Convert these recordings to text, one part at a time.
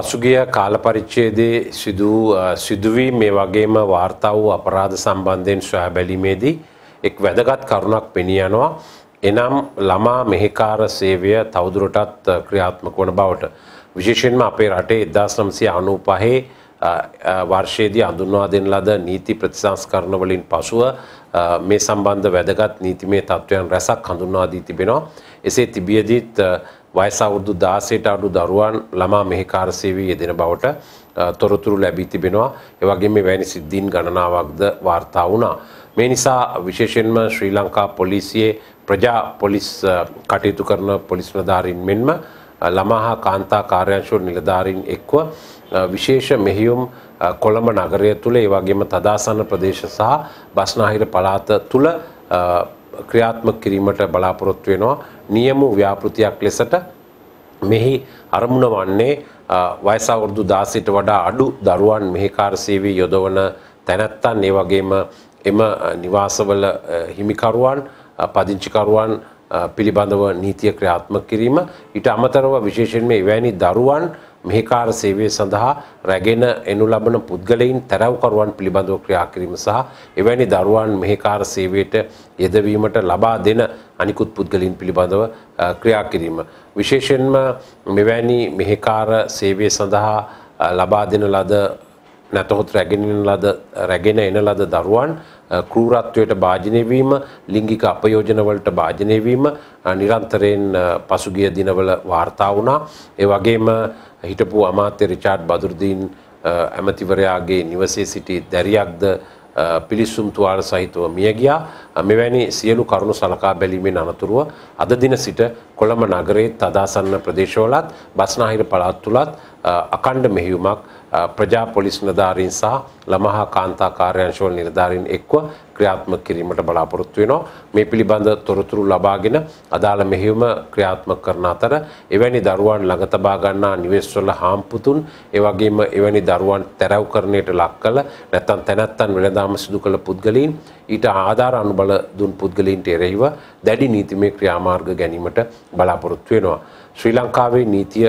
පසුගිය කාලපරිච්චේදේ සිදුවීම් මේ වගේම වාර්තා වූ අපරාධ සම්බන්ධයෙන් සොයා බැලීමේදී එක් වැදගත් කරුණක් පෙනී යනවා එනම් ළමා මෙහෙකාර සේවය තවදුරටත් ක්‍රියාත්මක වන බවට. විශේෂයෙන්ම අපේ රටේ එදදාස් නම්සිය අනු පහේ වර්ෂයේදී අඳුන්වා දෙන ලද නීති ප්‍රතිසංස්කරණ වලින් පසුව මේ සම්බන්ධ වැදගත් නීතිමේ තත්ත්වයන් රැසක් හඳුන්වා දී තිබෙනවා. එසේ තිබියදීත් වයස අවුරුදු 16ට අඩු දරුවන් ළමා මෙහි කාර්යසේවයේ යෙදෙන බවට තොරතුරු ලැබී තිබෙනවා. ඒ වගේම මෙවැනි සිද්ධීන් ගණනාවක්ද වාර්තා වුණා. මේ නිසා විශේෂයෙන්ම ශ්‍රී ලංකා පොලිසියේ ප්‍රජා පොලිස් කටයුතු කරන පොලිස් නිලධාරීන් මෙන්ම ළමා හා කාන්තා කාර්යාංශ නිලධාරීන් එක්ව විශේෂ මෙහෙයුම් කොළඹ නගරය තුළ ඒ වගේම තදාසන ප්‍රදේශ සහ බස්නාහිර පළාත තුළ ක්‍රියාත්මක කිරීමට බලාපොරොත්තු වෙනවා නියම ව්‍යාපෘතියක් ලෙසට මෙහි අරමුණ වන්නේ වයස අවුරුදු 16ට වඩා අඩු දරුවන් මෙහි කාර්යසේවී යොදවන තැනැත්තන් ඒ වගේම එම නිවාසවල හිමිකරුවන් පදිංචිකරුවන් පිළිබඳව නීතිය ක්‍රියාත්මක කිරීම ඊට අමතරව විශේෂයෙන් මේ එවැනි දරුවන් මෙහෙකාර සේවය සඳහා රැගෙන එනු ලබන පුද්ගලයින් තැරවකරුවන් පිළිබඳව ක්‍රියා කිරීම සහ එවැනි දරුවන් මෙහෙකාර සේවයට යෙදවීමට ලබා දෙන අනිකුත් පුද්ගලින් පිළිබඳව ක්‍රියා කිරීම. විශේෂයෙන්ම මෙවැනි මෙහෙකාර සේවය සඳහා ලබා දෙන ලද නැතහොත් රැගෙන ලද රැගෙන එන ලද දරුවන් කෘරත්වයට භාජනය වීම ලිංගික අපයෝජන වලට භාජනය වීම නිරන්තරයෙන් පසුගිය දිනවල වාර්තා වුණා ඒ වගේම හිටපු අමාත්‍ය රිචාඩ් බදුර්දීන් ඇමතිවරයාගේ නිවසේ සිටි දැරියක්ද පිලිස්සුම් තුවාල සහිතව මිය ගියා මෙවැනි සියලු කරුණු සලකා බැලීමෙන් අනතුරුව අද දින සිට කොළඹ නගරයේ තදාසන්න ප්‍රදේශවලත් බස්නාහිර පළාත් තුලත් අකණ්ඩ මෙහෙයුමක් ප්‍රජා පොලිස් නිලධාරීන් සහ ළමහා කාන්තා කාර්යාංශවල නිලධාරීන් එක්ව ක්‍රියාත්මක කිරීමට බලාපොරොත්තු වෙනවා. මේ පිළිබඳ තොරතුරු ලබාගෙන අදාළ මෙහෙයුම ක්‍රියාත්මක කරන අතර එවැනි දරුවන් ළඟ තබා ගන්නා නිවෙස්වල හාම්පුතුන්, ඒ වගේම එවැනි දරුවන් තැරව්කරණයට ලක් කළ නැත්නම් තැනැත්තන් වෙළඳාම සිදු කළ පුද්ගලයන් ඊට ආධාර අනුබල බල දුන් පුද්ගලයින්ට එරෙහිව දැඩි නීතිමය ක්‍රියාමාර්ග ගැනීමට බලාපොරොත්තු වෙනවා. ශ්‍රී ලංකාවේ නීතිය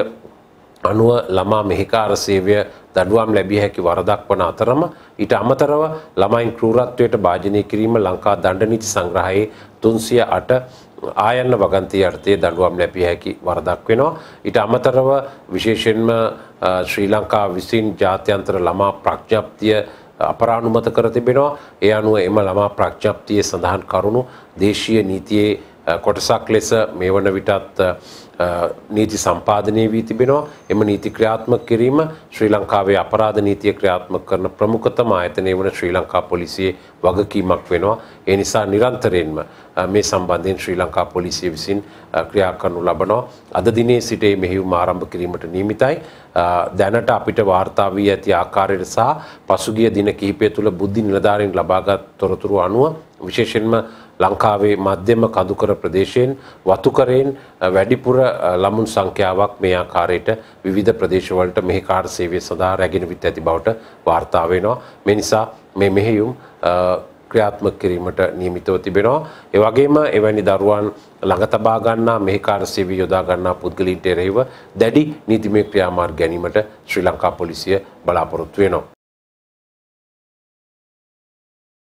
අනුව ළමා මෙහෙකාර සේවය දඩුවම් ලැබිය හැකි වරදක් වන අතරම ඊට අමතරව ළමයින් ක්‍රූරත්වයට භාජනය කිරීම ලංකා දණ්ඩ නීති සංග්‍රහයේ 308 ආයන්න වගන්තිය අර්ථයේ දඬුවම් ලැබිය හැකි වරදක් වෙනවා. ඊට අමතරව විශේෂයෙන්ම ශ්‍රී ලංකා විසින් ජාත්‍යන්තර ළමා ප්‍රඥප්තිය අපරානුමත කර තිබෙනවා. ඒ අනුව එම ළමා ප්‍රඥප්තියේ සඳහන් කරුණු දේශීය නීතියේ කොටසක් ලෙස මේ වන විටත් නීති සම්පාදනය වී තිබෙනවා එම නීති ක්‍රියාත්මක කිරීම ශ්‍රී ලංකාවේ අපරාධ නීතිය ක්‍රියාත්මක කරන ප්‍රමුඛතම ආයතනය වන ශ්‍රී ලංකා පොලිසියේ වගකීමක් වෙනවා ඒ නිසා නිරන්තරයෙන්ම මේ සම්බන්ධයෙන් ශ්‍රී ලංකා පොලිසිය විසින් ක්‍රියා කරනු ලබනවා අද දිනේ සිට මේ මෙහෙයුම ආරම්භ කිරීමට නියමිතයි දැනට අපිට වාර්තා වී ඇති ආකාරයට සහ පසුගිය දින කිහිපය තුළ බුද්ධි නිලධාරීන් ලබාගත් තොරතුරු අනුව විශේෂයෙන්ම ලංකාවේ මධ්‍යම කඳුකර ප්‍රදේශයෙන් වතුකරයෙන් වැඩිපුර ළමුන් සංඛ්‍යාවක් මේ ආකාරයට විවිධ ප්‍රදේශවලට මෙහි කාර් සේවය සඳහා රැගෙන විත් ඇති බවට වාර්තා වෙනවා. මේ නිසා මේ මෙහෙයුම් ක්‍රියාත්මක කිරීමට නියමිතව තිබෙනවා. ඒ වගේම එවැනි දරුවන් ළඟ තබා ගන්නා මෙහෙකාර සේවය යොදා ගන්නා පුද්ගලීන්ට එරෙහිව දැඩි නීතිමය ක්‍රියාමාර්ග ගැනීමට ශ්‍රී ලංකා පොලිසිය බලාපොරොත්තු වෙනවා.